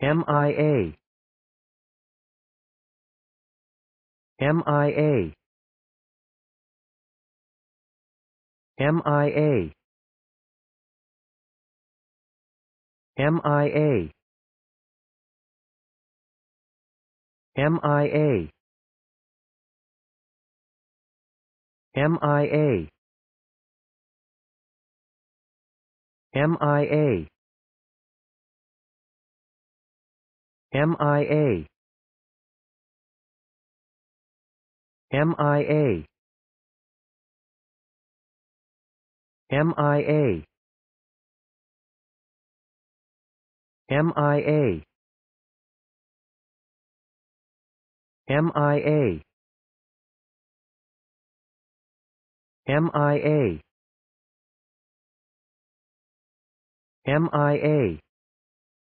MIA MIA MIA MIA MIA MIA MIA MIA MIA MIA MIA MIA MIA MIA